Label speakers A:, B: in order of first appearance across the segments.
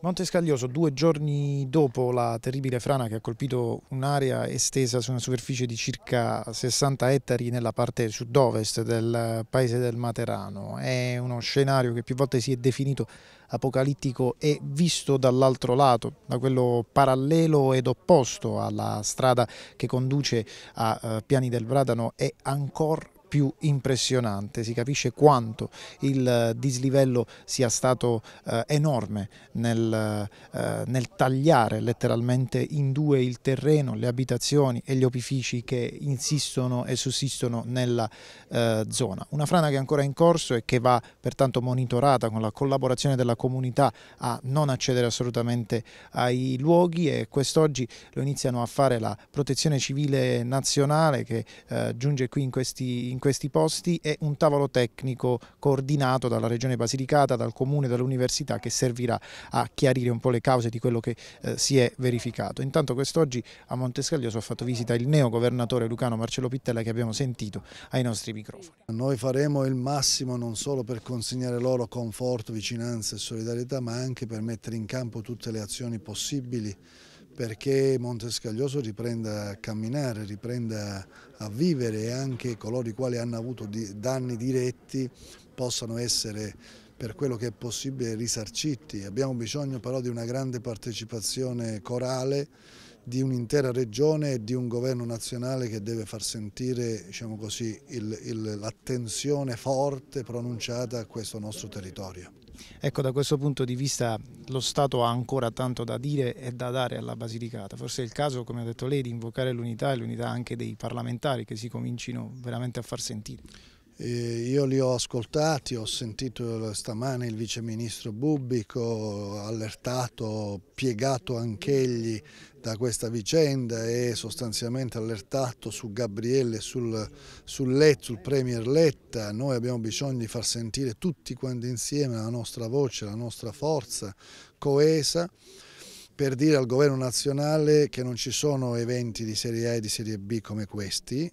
A: Monte Scaglioso, due giorni dopo la terribile frana che ha colpito un'area estesa su una superficie di circa 60 ettari nella parte sud-ovest del paese del Materano, è uno scenario che più volte si è definito apocalittico e visto dall'altro lato, da quello parallelo ed opposto alla strada che conduce a eh, Piani del Bradano, è ancora più impressionante, si capisce quanto il eh, dislivello sia stato eh, enorme nel, eh, nel, tagliare letteralmente in due il terreno, le abitazioni e gli opifici che insistono e sussistono nella eh, zona. Una frana che è ancora in corso e che va pertanto monitorata con la collaborazione della comunità a non accedere assolutamente ai luoghi e quest'oggi lo iniziano a fare la protezione civile nazionale che eh, giunge qui in questi in in questi posti è un tavolo tecnico coordinato dalla Regione Basilicata, dal Comune, dall'Università che servirà a chiarire un po' le cause di quello che eh, si è verificato. Intanto quest'oggi a Montescaglioso ha fatto visita il neo governatore lucano Marcello Pittella che abbiamo sentito ai nostri
B: microfoni. Noi faremo il massimo non solo per consegnare loro conforto, vicinanza e solidarietà ma anche per mettere in campo tutte le azioni possibili perché Montescaglioso riprenda a camminare, riprenda a vivere e anche coloro i quali hanno avuto danni diretti possano essere per quello che è possibile risarciti. Abbiamo bisogno però di una grande partecipazione corale di un'intera regione e di un governo nazionale che deve far sentire diciamo l'attenzione forte pronunciata a questo nostro territorio.
A: Ecco, da questo punto di vista lo Stato ha ancora tanto da dire e da dare alla Basilicata. Forse è il caso, come ha detto lei, di invocare l'unità e l'unità anche dei parlamentari che si comincino veramente a far sentire.
B: Eh, io li ho ascoltati, ho sentito stamane il viceministro Bubbico allertato, piegato anch'egli da questa vicenda e sostanzialmente allertato su Gabriele, sul, sul, Let, sul Premier Letta. Noi abbiamo bisogno di far sentire tutti quanti insieme la nostra voce, la nostra forza coesa per dire al governo nazionale che non ci sono eventi di serie A e di serie B come questi,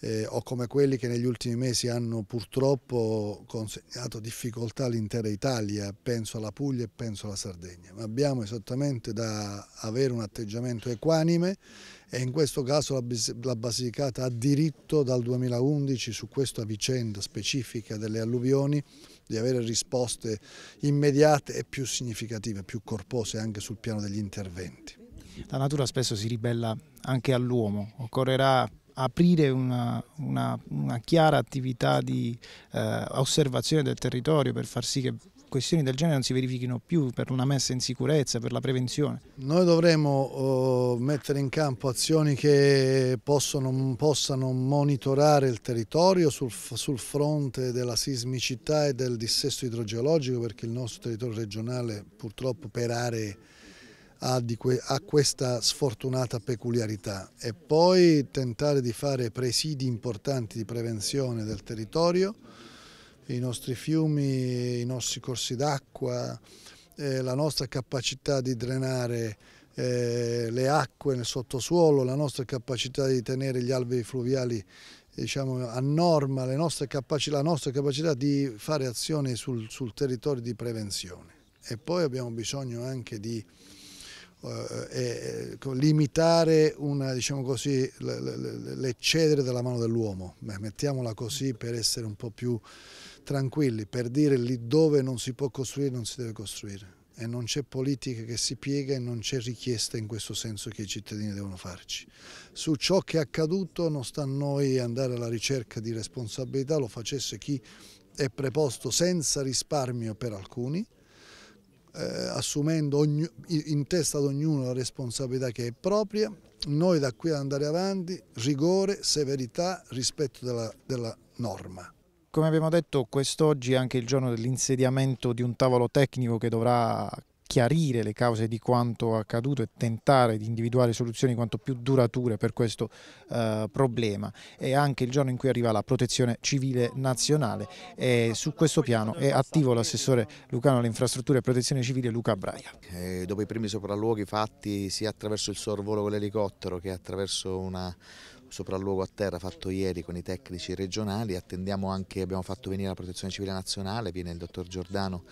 B: eh, o come quelli che negli ultimi mesi hanno purtroppo consegnato difficoltà all'intera Italia, penso alla Puglia e penso alla Sardegna, ma abbiamo esattamente da avere un atteggiamento equanime e in questo caso la, la Basilicata ha diritto dal 2011 su questa vicenda specifica delle alluvioni di avere risposte immediate e più significative, più corpose anche sul piano degli interventi.
A: La natura spesso si ribella anche all'uomo, occorrerà aprire una, una, una chiara attività di eh, osservazione del territorio per far sì che questioni del genere non si verifichino più per una messa in sicurezza, per la prevenzione?
B: Noi dovremo eh, mettere in campo azioni che possono, possano monitorare il territorio sul, sul, fronte della sismicità e del dissesto idrogeologico perché il nostro territorio regionale purtroppo per aree ha, que ha questa sfortunata peculiarità e poi tentare di fare presidi importanti di prevenzione del territorio, i nostri fiumi, i nostri corsi d'acqua, eh, la nostra capacità di drenare eh, le acque nel sottosuolo, la nostra capacità di tenere gli alvei fluviali diciamo, a norma, la nostra capacità di fare azioni sul, sul territorio di prevenzione. E poi abbiamo bisogno anche di eh, eh limitare una, diciamo così, l'eccedere della mano dell'uomo, mettiamola così per essere un po' più tranquilli, per dire lì dove non si può costruire non si deve costruire e non c'è politica che si piega e non c'è richiesta in questo senso che i cittadini devono farci. Su ciò che è accaduto non sta a noi andare alla ricerca di responsabilità, lo facesse chi è preposto senza risparmio per alcuni, eh, assumendo ogni, in testa ad ognuno la responsabilità che è propria, noi da qui ad andare avanti rigore, severità, rispetto della, della norma. Come
A: abbiamo detto, quest'oggi è anche il giorno dell'insediamento di un tavolo tecnico che dovrà chiarire le cause di quanto accaduto e tentare di individuare soluzioni quanto più durature per questo eh, problema. È anche il giorno in cui arriva la protezione civile nazionale e su questo piano è attivo l'assessore Lucano alle infrastrutture e protezione civile Luca Braia.
C: E eh, dopo i primi sopralluoghi fatti sia attraverso il sorvolo con l'elicottero che attraverso una sopralluogo a terra fatto ieri con i tecnici regionali, attendiamo anche, abbiamo fatto venire la protezione civile nazionale, viene il dottor Giordano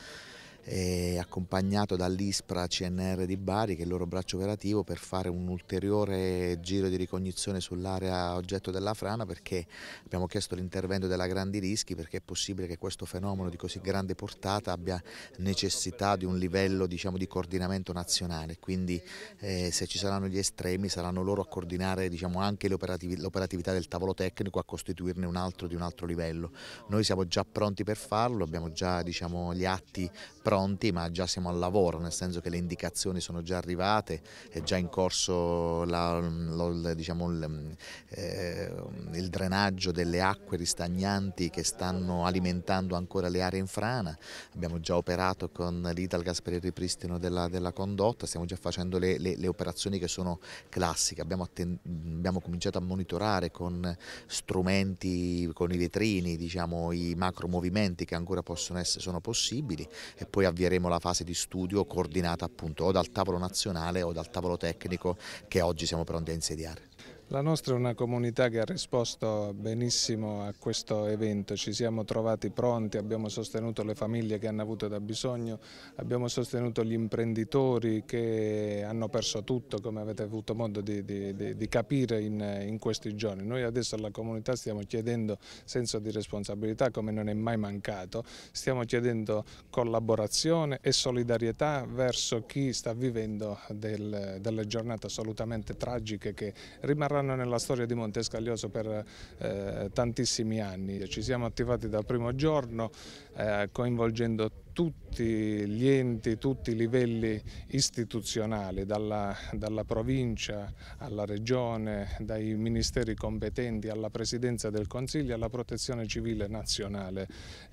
C: accompagnato dall'ISPRA CNR di Bari che è il loro braccio operativo per fare un ulteriore giro di ricognizione sull'area oggetto della frana perché abbiamo chiesto l'intervento della Grandi Rischi perché è possibile che questo fenomeno di così grande portata abbia necessità di un livello diciamo, di coordinamento nazionale quindi eh, se ci saranno gli estremi saranno loro a coordinare diciamo, anche l'operatività del tavolo tecnico a costituirne un altro di un altro livello. Noi siamo già pronti per farlo, abbiamo già diciamo, gli atti pronti pronti ma già siamo al lavoro, nel senso che le indicazioni sono già arrivate, è già in corso la, la, diciamo, il, eh, il drenaggio delle acque ristagnanti che stanno alimentando ancora le aree in frana, abbiamo già operato con l'Italgas per il ripristino della, della condotta, stiamo già facendo le, le, le operazioni che sono classiche, abbiamo, abbiamo, cominciato a monitorare con strumenti, con i vetrini, diciamo, i macro movimenti che ancora possono essere, sono possibili e poi poi avvieremo la fase di studio coordinata appunto o dal tavolo nazionale o dal tavolo tecnico che oggi siamo pronti a insediare.
D: La nostra è una comunità che ha risposto benissimo a questo evento, ci siamo trovati pronti, abbiamo sostenuto le famiglie che hanno avuto da bisogno, abbiamo sostenuto gli imprenditori che hanno perso tutto come avete avuto modo di, di, di, di capire in, in, questi giorni. Noi adesso alla comunità stiamo chiedendo senso di responsabilità come non è mai mancato, stiamo chiedendo collaborazione e solidarietà verso chi sta vivendo del, delle giornate assolutamente tragiche che rimarranno stanno nella storia di Montescaglioso per eh, tantissimi anni. Ci siamo attivati dal primo giorno eh, coinvolgendo tutti gli enti, tutti i livelli istituzionali, dalla, dalla, provincia alla regione, dai ministeri competenti alla presidenza del Consiglio, alla protezione civile nazionale.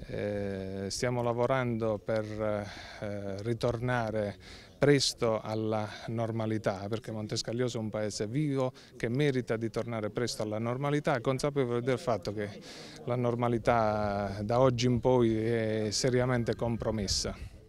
D: Eh, stiamo lavorando per eh, ritornare presto alla normalità, perché Montescaglioso è un paese vivo che merita di tornare presto alla normalità, consapevole del fatto che la normalità da oggi in poi è seriamente compromessa.